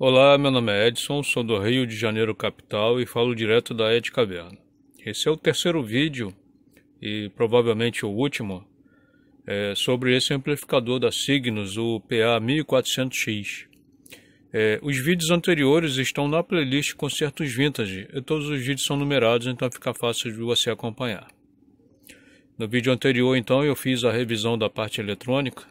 Olá, meu nome é Edson, sou do Rio de Janeiro capital e falo direto da Ed Caverna. Esse é o terceiro vídeo e provavelmente o último é sobre esse amplificador da Signos, o PA1400X. É, os vídeos anteriores estão na playlist Concertos Vintage e todos os vídeos são numerados, então fica fácil de você acompanhar. No vídeo anterior, então, eu fiz a revisão da parte eletrônica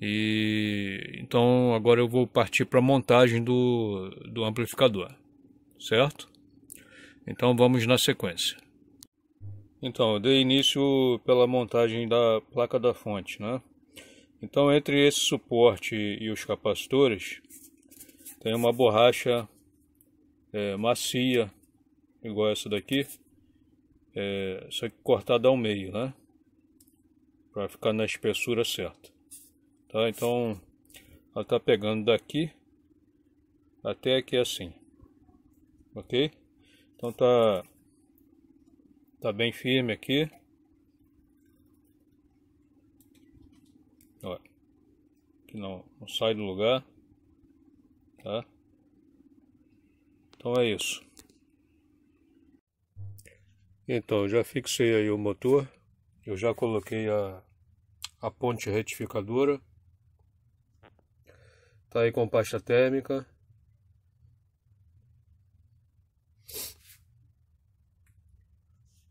e então agora eu vou partir para a montagem do, do amplificador, certo? Então vamos na sequência. Então eu dei início pela montagem da placa da fonte, né? Então entre esse suporte e os capacitores tem uma borracha é, macia igual essa daqui, é, só que cortada ao meio, né? Para ficar na espessura certa. Tá? Então, ela tá pegando daqui até aqui assim. Ok? Então tá, tá bem firme aqui. Ó, que não, não sai do lugar. Tá? Então é isso. Então, já fixei aí o motor. Eu já coloquei a, a ponte retificadora. Tá aí com pasta térmica.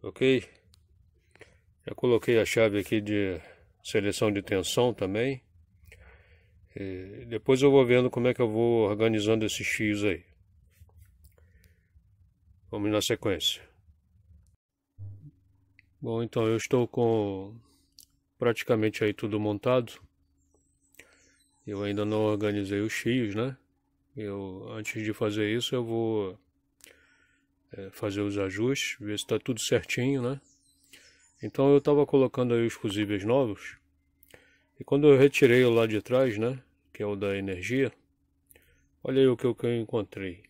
Ok? Já coloquei a chave aqui de seleção de tensão também. E depois eu vou vendo como é que eu vou organizando esses fios aí. Vamos na sequência. Bom, então eu estou com praticamente aí tudo montado. Eu ainda não organizei os fios, né? Eu, antes de fazer isso, eu vou é, fazer os ajustes, ver se está tudo certinho, né? Então eu estava colocando aí os fusíveis novos. E quando eu retirei o lá de trás, né? Que é o da energia. Olha aí o que eu, que eu encontrei.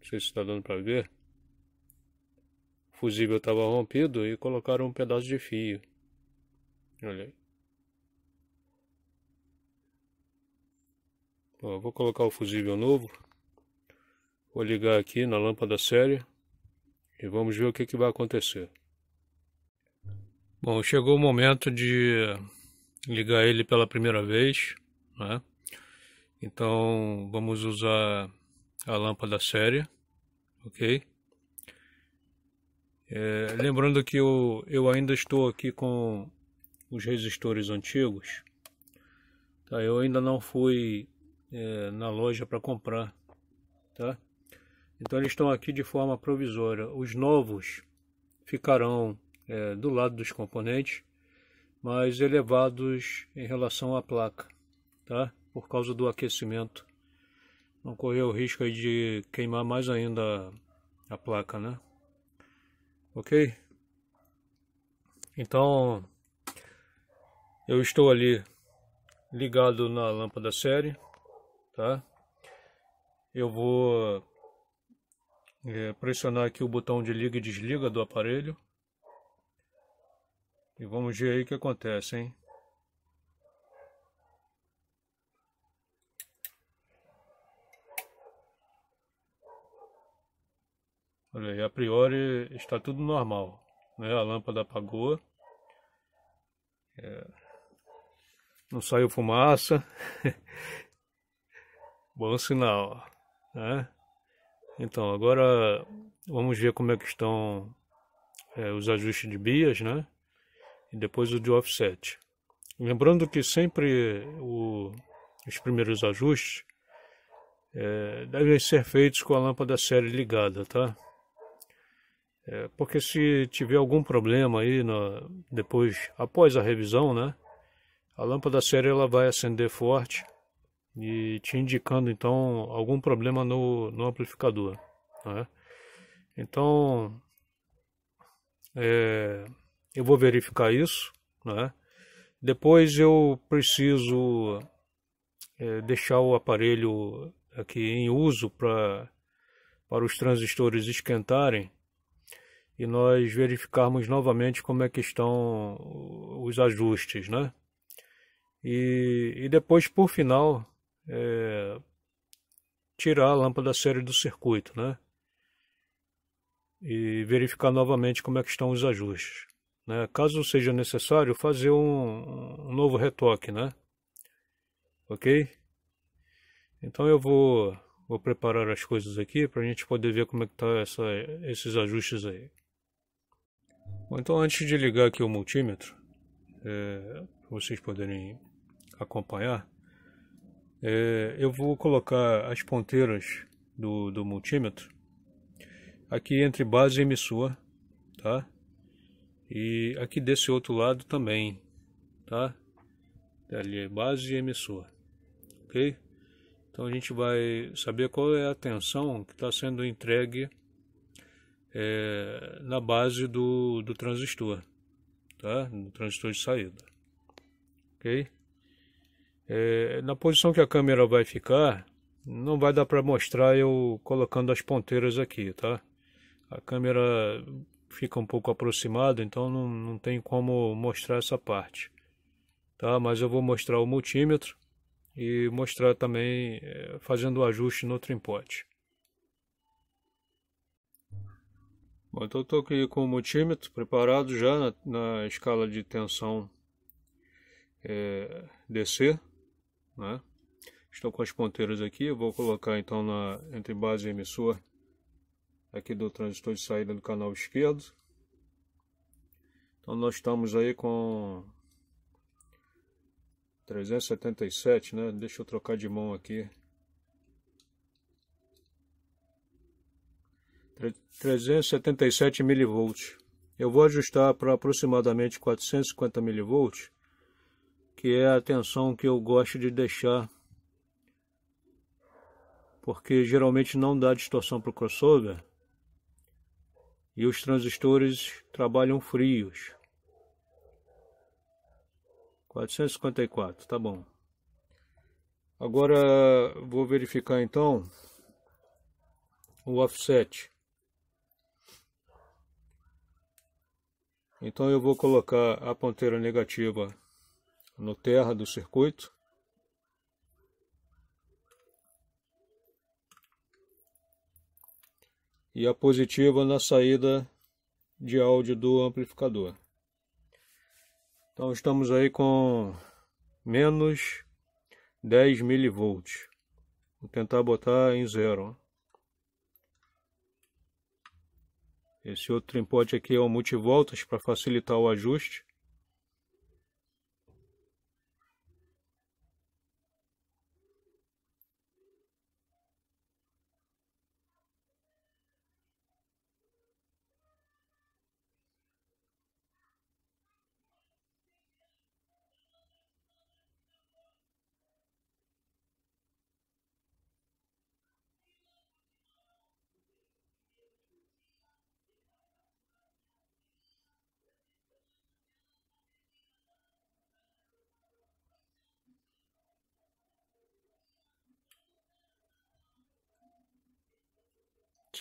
Não sei se está dando para ver. O fusível estava rompido e colocaram um pedaço de fio. Olha aí. vou colocar o fusível novo. Vou ligar aqui na lâmpada séria e vamos ver o que, que vai acontecer. Bom, chegou o momento de ligar ele pela primeira vez, né? Então vamos usar a lâmpada séria, ok? É, lembrando que eu, eu ainda estou aqui com os resistores antigos, tá? eu ainda não fui é, na loja para comprar, tá? Então eles estão aqui de forma provisória. Os novos ficarão é, do lado dos componentes, mas elevados em relação à placa, tá? Por causa do aquecimento. Não correr o risco de queimar mais ainda a, a placa, né? Ok? Então, eu estou ali ligado na lâmpada série tá? Eu vou é, pressionar aqui o botão de liga e desliga do aparelho. E vamos ver aí o que acontece, hein? Olha aí, a priori está tudo normal, né? A lâmpada apagou. É... Não saiu fumaça. Bom sinal, né? Então, agora vamos ver como é que estão é, os ajustes de bias, né? E depois o de offset. Lembrando que sempre o, os primeiros ajustes é, devem ser feitos com a lâmpada série ligada, tá? É, porque se tiver algum problema aí depois, após a revisão, né? A lâmpada série ela vai acender forte e te indicando então algum problema no, no amplificador. Né? Então é, eu vou verificar isso. Né? Depois eu preciso é, deixar o aparelho aqui em uso para para os transistores esquentarem e nós verificarmos novamente como é que estão os ajustes, né? E, e depois, por final, é, tirar a lâmpada série do circuito, né? E verificar novamente como é que estão os ajustes. Né? Caso seja necessário, fazer um, um novo retoque, né? Ok? Então eu vou, vou preparar as coisas aqui para a gente poder ver como é que tá essa, esses ajustes aí. Bom, então antes de ligar aqui o multímetro, é, para vocês poderem acompanhar, é, eu vou colocar as ponteiras do, do multímetro aqui entre base e emissor, tá? E aqui desse outro lado também, tá? Ali é base e emissor, ok? Então a gente vai saber qual é a tensão que está sendo entregue é, na base do, do transistor, tá? No transistor de saída, ok? É, na posição que a câmera vai ficar, não vai dar para mostrar eu colocando as ponteiras aqui, tá? A câmera fica um pouco aproximada, então não, não tem como mostrar essa parte. Tá? Mas eu vou mostrar o multímetro e mostrar também é, fazendo o ajuste no trimpote. Bom, então estou aqui com o multímetro preparado já na, na escala de tensão é, DC né? Estou com as ponteiras aqui, eu vou colocar então na entre base e emissor aqui do transistor de saída do canal esquerdo. Então nós estamos aí com 377, né? Deixa eu trocar de mão aqui. 377 mV. Eu vou ajustar para aproximadamente 450 mV que é a atenção que eu gosto de deixar, porque geralmente não dá distorção para o crossover e os transistores trabalham frios. 454, tá bom. Agora vou verificar então o offset. Então eu vou colocar a ponteira negativa no terra do circuito. E a positiva na saída de áudio do amplificador. Então estamos aí com menos 10 milivolts. Vou tentar botar em zero. Esse outro trimpote aqui é o multivoltas para facilitar o ajuste.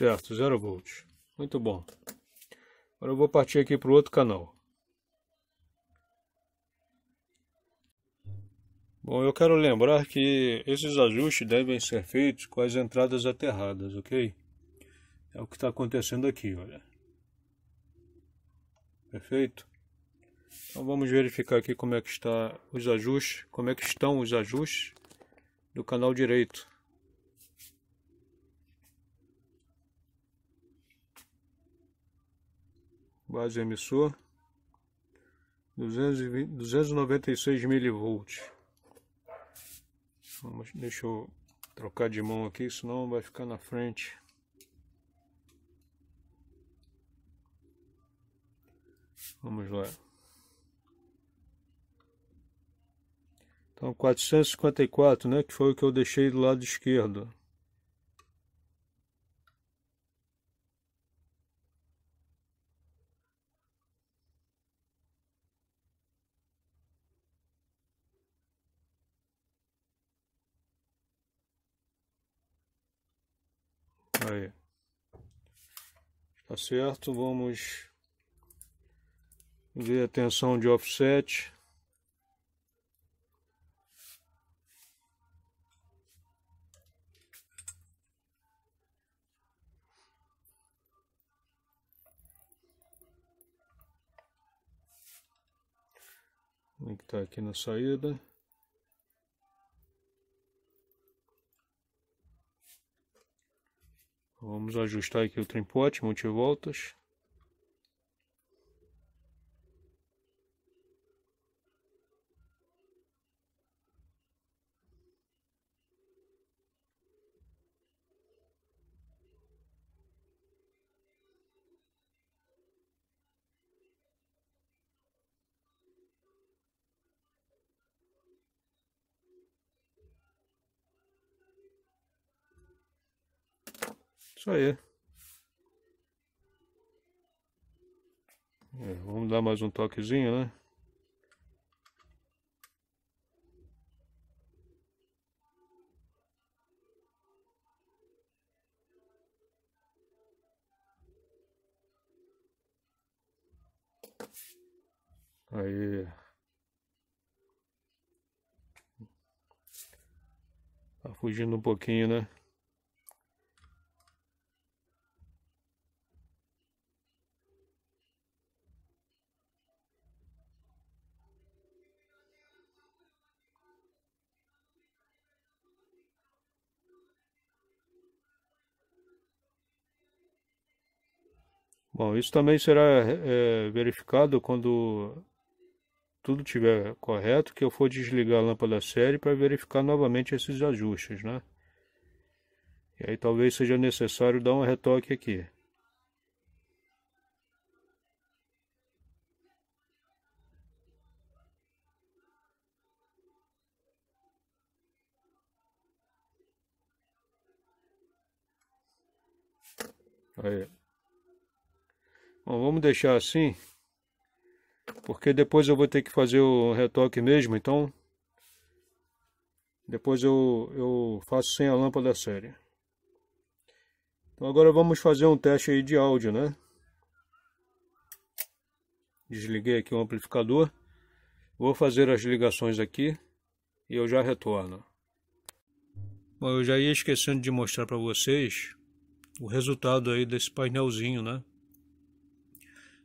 Certo, 0 volts. Muito bom. Agora eu vou partir aqui para o outro canal. Bom, eu quero lembrar que esses ajustes devem ser feitos com as entradas aterradas, ok? É o que está acontecendo aqui, olha. Perfeito? Então vamos verificar aqui como é que está os ajustes, como é que estão os ajustes do canal direito. base emissor 296 milivolts Vamos, deixa eu trocar de mão aqui senão vai ficar na frente vamos lá então 454 né que foi o que eu deixei do lado esquerdo Tá certo? Vamos ver a tensão de offset. É que tá aqui na saída. Vamos ajustar aqui o trim multivoltas. Isso aí. É, vamos dar mais um toquezinho, né? Aí. Tá fugindo um pouquinho, né? Bom, isso também será é, é verificado quando tudo estiver correto, que eu for desligar a lâmpada série para verificar novamente esses ajustes, né? E aí talvez seja necessário dar um retoque aqui. Aí. Bom, vamos deixar assim, porque depois eu vou ter que fazer o retoque mesmo, então depois eu, eu faço sem a lâmpada séria. Então agora vamos fazer um teste aí de áudio, né? Desliguei aqui o amplificador. Vou fazer as ligações aqui e eu já retorno. Bom, eu já ia esquecendo de mostrar para vocês o resultado aí desse painelzinho, né?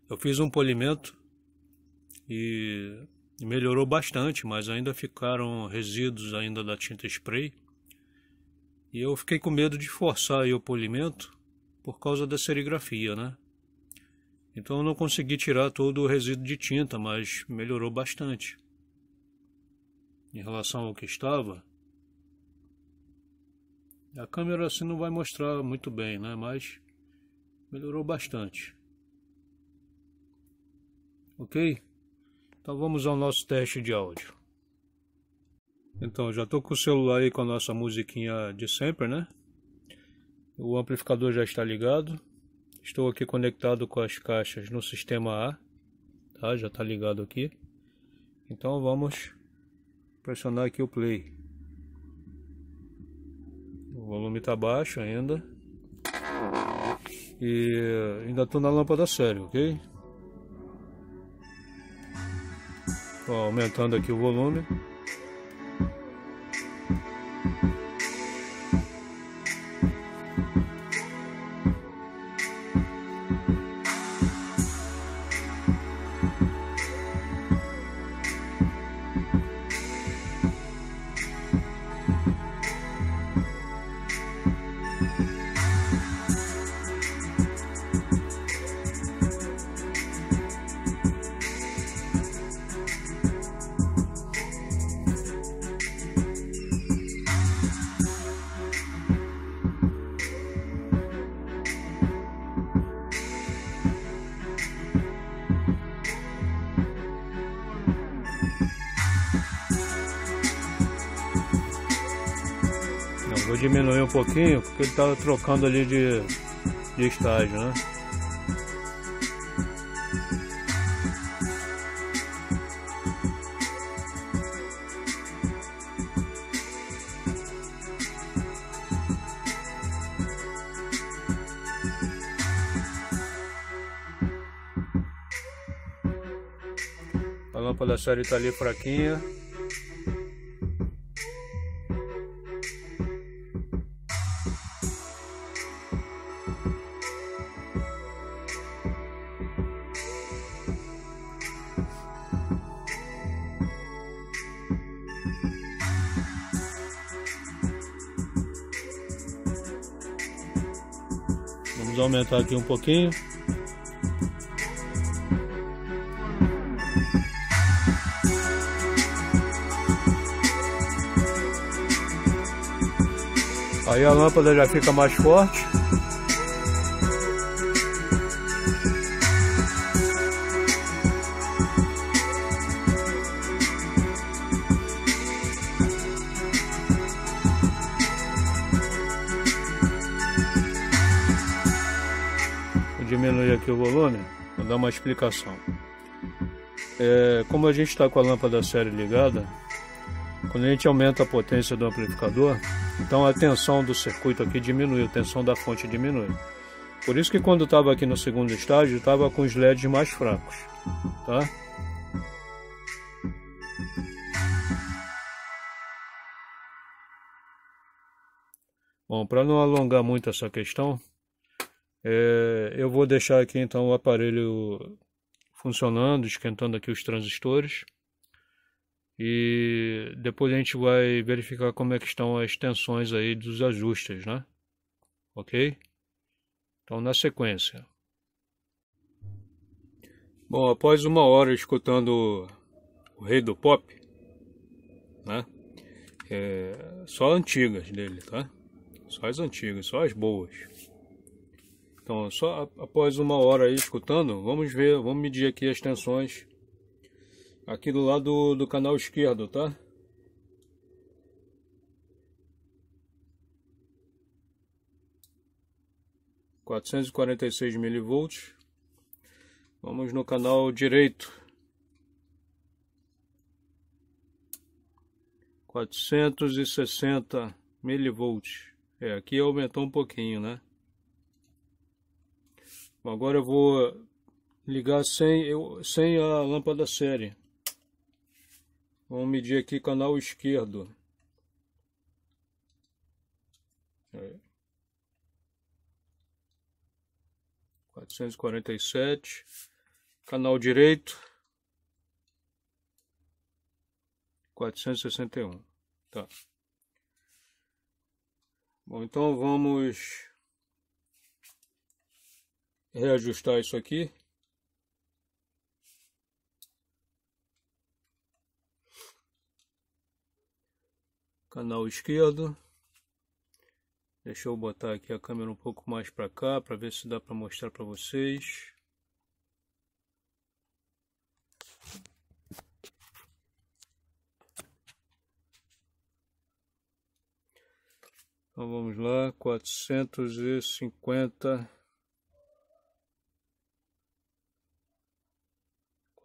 Eu fiz um polimento e melhorou bastante, mas ainda ficaram resíduos ainda da tinta spray. E eu fiquei com medo de forçar o polimento por causa da serigrafia, né? Então eu não consegui tirar todo o resíduo de tinta, mas melhorou bastante. Em relação ao que estava, a câmera assim não vai mostrar muito bem, né? Mas melhorou bastante ok? Então vamos ao nosso teste de áudio. Então, já estou com o celular aí com a nossa musiquinha de sempre, né? O amplificador já está ligado. Estou aqui conectado com as caixas no sistema A. Tá? Já está ligado aqui. Então vamos pressionar aqui o play. O volume está baixo ainda. E ainda estou na lâmpada sério, ok? aumentando aqui o volume. diminuir um pouquinho porque ele estava tá trocando ali de, de estágio, né? A lâmpada da série está ali fraquinha. aumentar aqui um pouquinho. Aí a lâmpada já fica mais forte. aqui o volume, vou dar uma explicação. É, como a gente está com a lâmpada série ligada, quando a gente aumenta a potência do amplificador, então a tensão do circuito aqui diminui, a tensão da fonte diminui. Por isso que quando estava aqui no segundo estágio, estava com os LEDs mais fracos, tá? Bom, para não alongar muito essa questão, é, eu vou deixar aqui então o aparelho funcionando, esquentando aqui os transistores. E depois a gente vai verificar como é que estão as tensões aí dos ajustes, né? Ok? Então, na sequência. Bom, após uma hora escutando o rei do pop, né? É, só antigas dele, tá? Só as antigas, só as boas. Então, só após uma hora aí escutando, vamos ver, vamos medir aqui as tensões aqui do lado do, do canal esquerdo, tá? Quatrocentos e quarenta e seis milivolts. Vamos no canal direito. Quatrocentos e sessenta milivolts. É, aqui aumentou um pouquinho, né? agora eu vou ligar sem, eu, sem a lâmpada série. Vamos medir aqui canal esquerdo. Quatrocentos e quarenta e sete. Canal direito. Quatrocentos e sessenta e um. Tá. Bom, então vamos reajustar isso aqui. Canal esquerdo. Deixa eu botar aqui a câmera um pouco mais para cá para ver se dá para mostrar para vocês. Então vamos lá, quatrocentos e cinquenta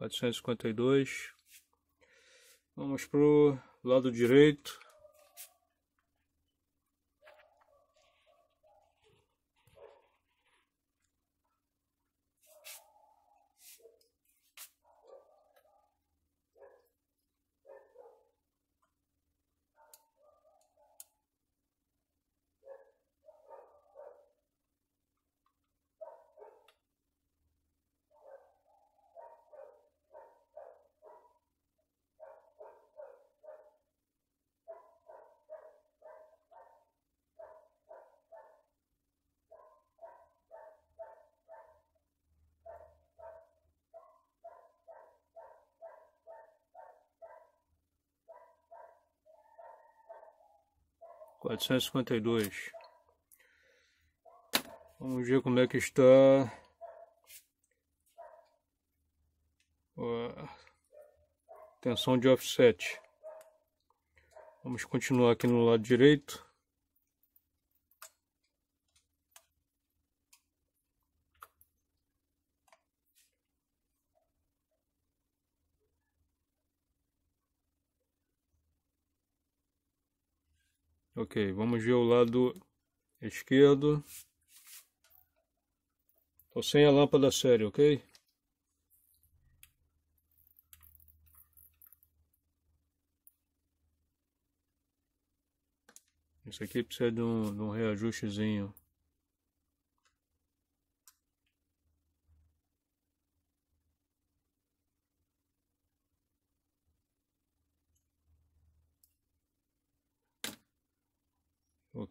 452. Vamos pro lado direito. 452. Vamos ver como é que está a tensão de offset. Vamos continuar aqui no lado direito. Ok, vamos ver o lado esquerdo. Estou sem a lâmpada séria, ok? Isso aqui precisa de um, de um reajustezinho.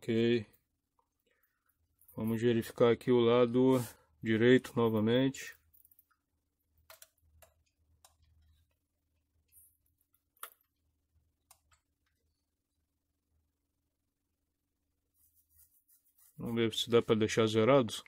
Ok. Vamos verificar aqui o lado direito novamente. Vamos ver se dá para deixar zerado.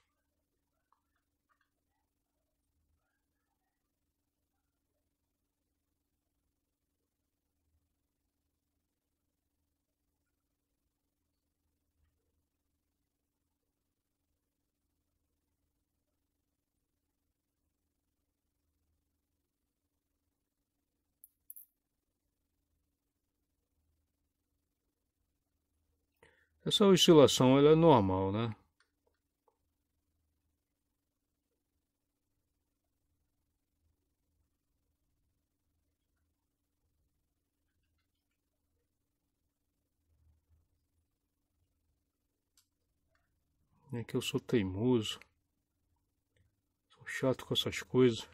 Essa oscilação ela é normal, né? É que eu sou teimoso, sou chato com essas coisas.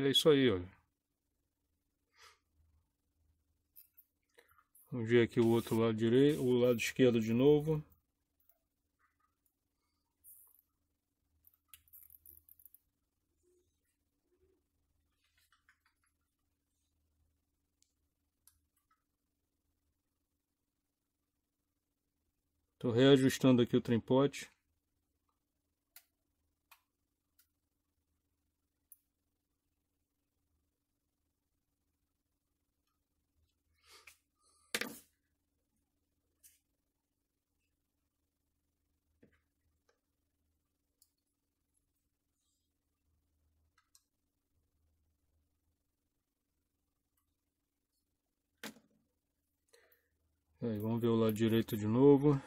É isso aí, olha. Vamos ver aqui o outro lado direito, o lado esquerdo de novo. Estou reajustando aqui o trimpote. Aí, vamos ver o lado direito de novo.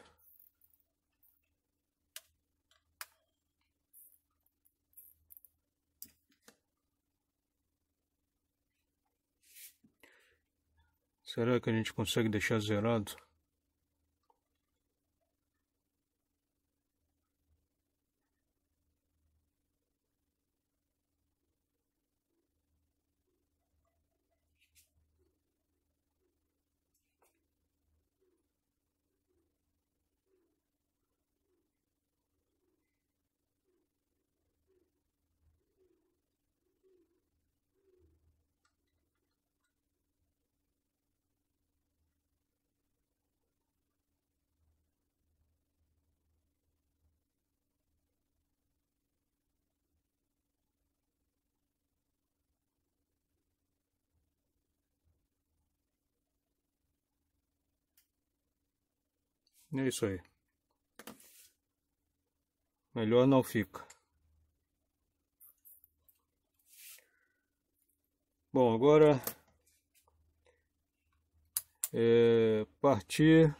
Será que a gente consegue deixar zerado? É isso aí. Melhor não fica. Bom, agora é partir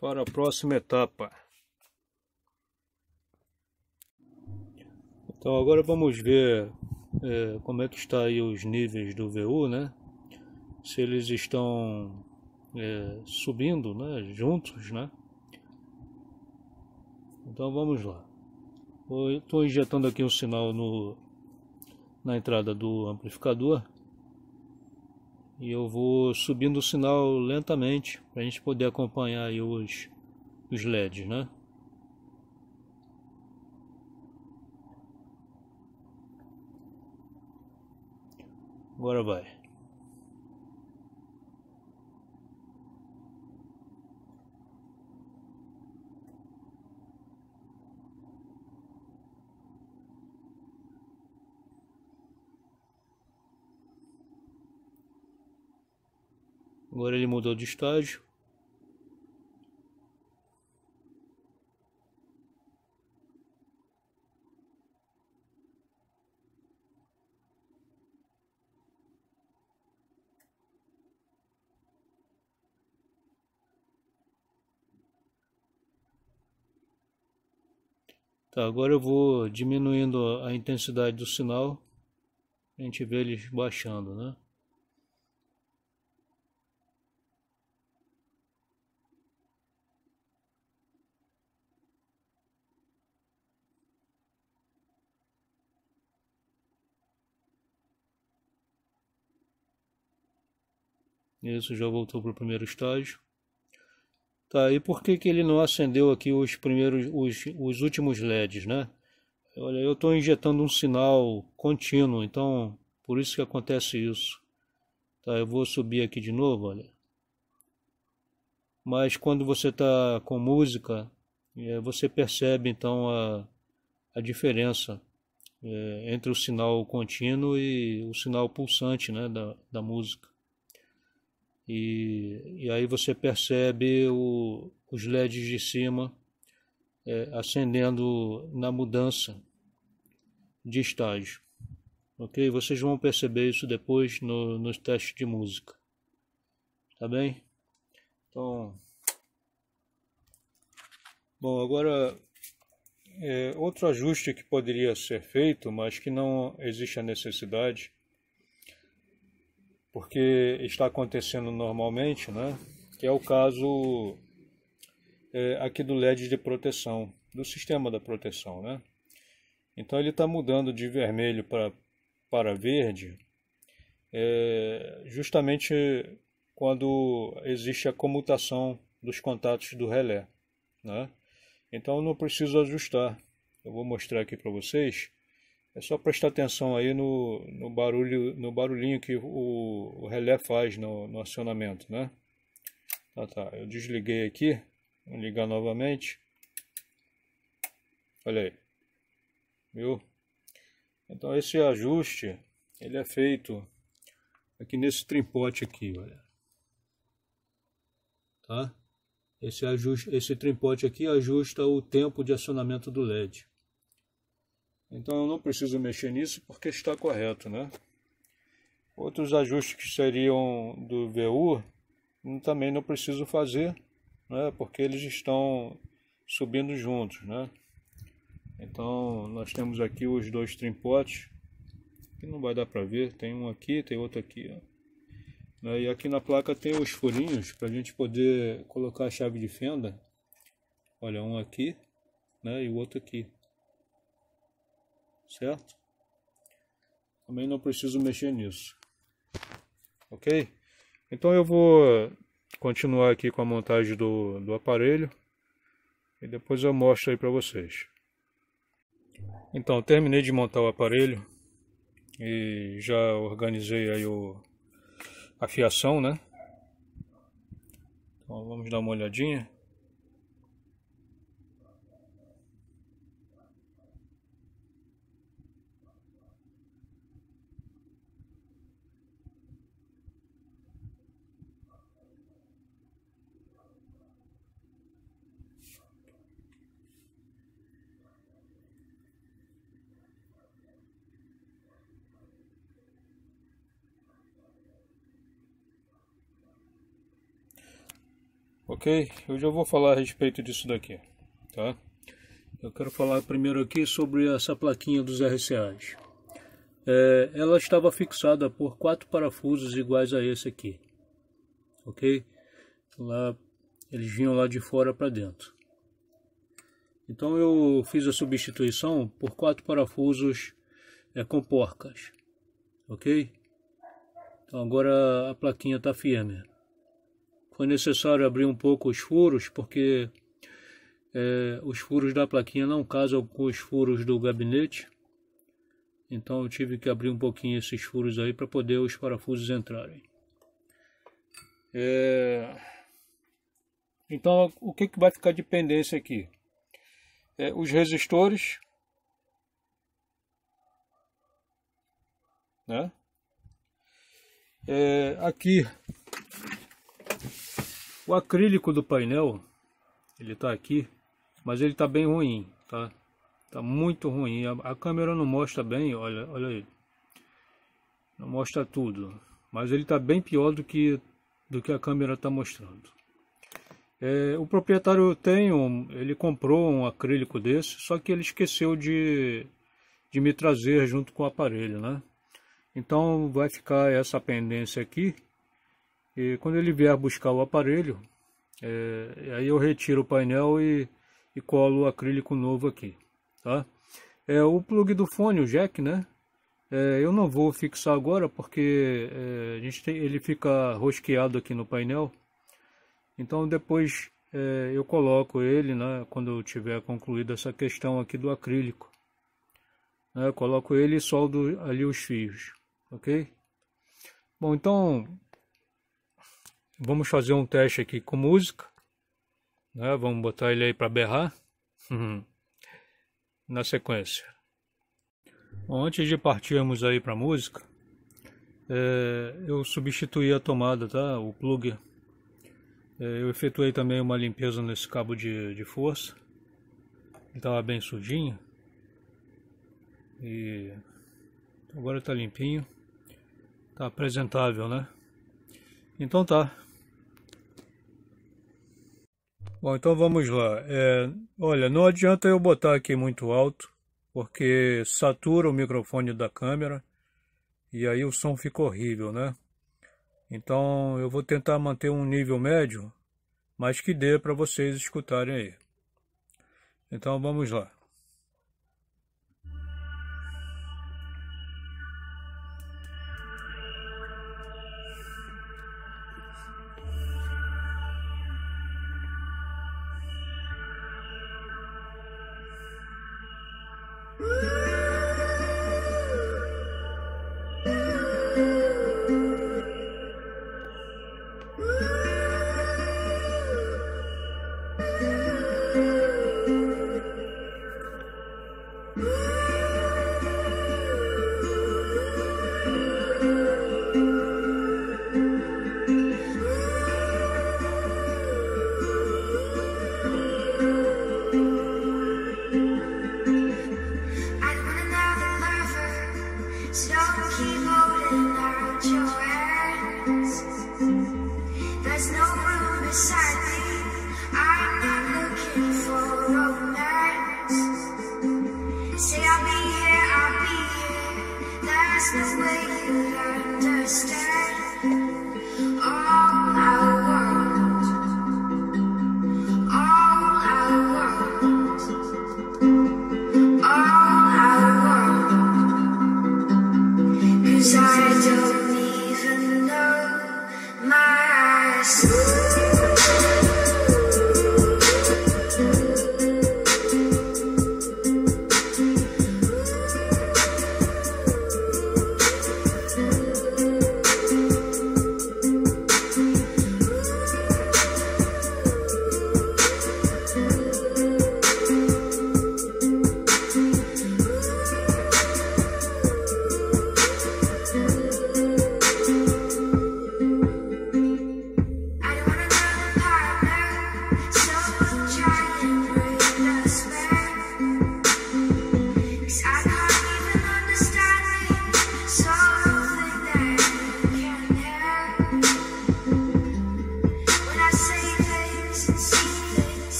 para a próxima etapa. Então agora vamos ver é, como é que está aí os níveis do VU, né? Se eles estão é, subindo, né? Juntos, né? Então vamos lá. Estou injetando aqui um sinal no, na entrada do amplificador e eu vou subindo o sinal lentamente para a gente poder acompanhar os, os LEDs, né? Agora vai. Agora ele mudou de estágio. Tá, agora eu vou diminuindo a intensidade do sinal, a gente vê eles baixando, né? Isso já voltou para o primeiro estágio. Tá, e por que, que ele não acendeu aqui os primeiros, os, os últimos LEDs, né? Olha, eu estou injetando um sinal contínuo, então por isso que acontece isso. Tá, eu vou subir aqui de novo, olha. Mas quando você está com música, é, você percebe então a, a diferença é, entre o sinal contínuo e o sinal pulsante né, da, da música. E, e aí você percebe o, os LEDs de cima é, acendendo na mudança de estágio. Ok? Vocês vão perceber isso depois nos testes de música. Tá bem? Então. Bom, agora é, outro ajuste que poderia ser feito, mas que não existe a necessidade, porque está acontecendo normalmente, né? que é o caso é, aqui do LED de proteção, do sistema da proteção. Né? Então ele está mudando de vermelho para verde, é, justamente quando existe a comutação dos contatos do relé. Né? Então eu não preciso ajustar. Eu vou mostrar aqui para vocês é só prestar atenção aí no, no barulho, no barulhinho que o, o relé faz no, no acionamento, né? Tá, tá. Eu desliguei aqui. Vou ligar novamente. Olha aí. Viu? Então esse ajuste, ele é feito aqui nesse trimpote aqui, olha. Tá? Esse, ajuste, esse trimpote aqui ajusta o tempo de acionamento do LED. Então eu não preciso mexer nisso porque está correto, né? Outros ajustes que seriam do VU hum, também não preciso fazer, né? Porque eles estão subindo juntos, né? Então nós temos aqui os dois trimpotes, que não vai dar para ver, tem um aqui, tem outro aqui, ó. Né? E aqui na placa tem os furinhos para a gente poder colocar a chave de fenda. Olha, um aqui né, e o outro aqui certo? Também não preciso mexer nisso, ok? Então eu vou continuar aqui com a montagem do, do aparelho e depois eu mostro aí para vocês. Então, terminei de montar o aparelho e já organizei aí o, a fiação, né? Então, vamos dar uma olhadinha. ok? Hoje eu vou falar a respeito disso daqui, tá? Eu quero falar primeiro aqui sobre essa plaquinha dos RCAs. É, ela estava fixada por quatro parafusos iguais a esse aqui, ok? Lá, eles vinham lá de fora para dentro. Então eu fiz a substituição por quatro parafusos é, com porcas, ok? Então agora a plaquinha está firme foi é necessário abrir um pouco os furos, porque é, os furos da plaquinha não casam com os furos do gabinete. Então eu tive que abrir um pouquinho esses furos aí para poder os parafusos entrarem. É... Então o que, que vai ficar de pendência aqui? É, os resistores. Né? É, aqui o acrílico do painel, ele tá aqui, mas ele tá bem ruim, tá? Tá muito ruim. A, a câmera não mostra bem, olha, olha aí. Não mostra tudo, mas ele tá bem pior do que do que a câmera tá mostrando. É, o proprietário tem um, ele comprou um acrílico desse, só que ele esqueceu de, de me trazer junto com o aparelho, né? Então vai ficar essa pendência aqui e quando ele vier buscar o aparelho, é, aí eu retiro o painel e, e colo o acrílico novo aqui, tá? É, o plug do fone, o jack, né? É, eu não vou fixar agora porque é, a gente tem, ele fica rosqueado aqui no painel. Então depois é, eu coloco ele, né? Quando eu tiver concluído essa questão aqui do acrílico. Né, coloco ele e soldo ali os fios, ok? Bom, então Vamos fazer um teste aqui com música. Né? Vamos botar ele aí para berrar. Uhum. Na sequência. Bom, antes de partirmos aí para música, é, eu substituí a tomada, tá? O plug. É, eu efetuei também uma limpeza nesse cabo de, de força. Ele estava bem sujinho. E agora está limpinho. Está apresentável, né? Então tá. Bom, então vamos lá. É, olha, não adianta eu botar aqui muito alto, porque satura o microfone da câmera e aí o som fica horrível, né? Então eu vou tentar manter um nível médio, mas que dê para vocês escutarem aí. Então vamos lá.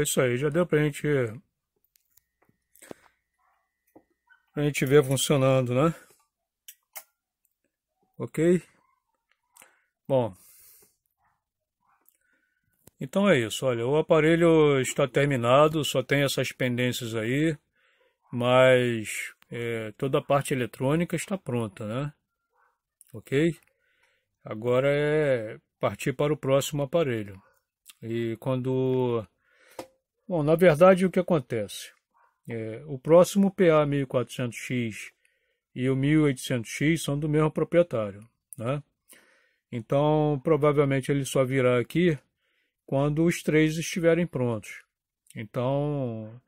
é isso aí, já deu pra gente... Pra gente ver funcionando, né? Ok? Bom... Então é isso, olha, o aparelho está terminado, só tem essas pendências aí, mas é, toda a parte eletrônica está pronta, né? Ok? Agora é partir para o próximo aparelho. E quando Bom, na verdade, o que acontece? É, o próximo PA 1400X e o 1800X são do mesmo proprietário, né? Então, provavelmente ele só virá aqui quando os três estiverem prontos. Então,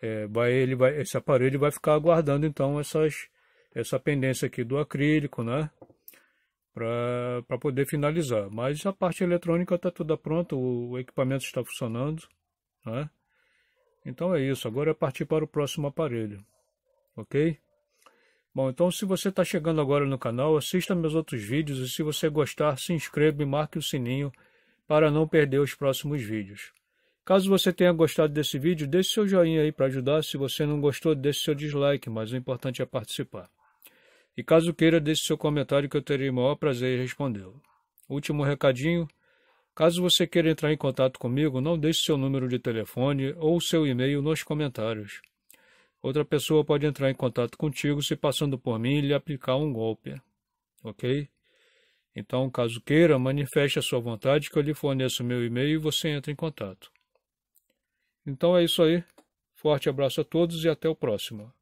é, vai, ele vai, esse aparelho vai ficar aguardando então essas, essa pendência aqui do acrílico, né? Para poder finalizar. Mas a parte eletrônica está toda pronta, o, o equipamento está funcionando, né? Então é isso, agora é partir para o próximo aparelho, ok? Bom, então se você está chegando agora no canal, assista meus outros vídeos e se você gostar, se inscreva e marque o sininho para não perder os próximos vídeos. Caso você tenha gostado desse vídeo, deixe seu joinha aí para ajudar. Se você não gostou, deixe seu dislike, mas o importante é participar. E caso queira, deixe seu comentário que eu terei o maior prazer em respondê-lo. Último recadinho, Caso você queira entrar em contato comigo, não deixe seu número de telefone ou seu e-mail nos comentários. Outra pessoa pode entrar em contato contigo se passando por mim e lhe aplicar um golpe. Ok? Então, caso queira, manifeste a sua vontade que eu lhe forneço meu e-mail e você entra em contato. Então é isso aí. Forte abraço a todos e até o próximo.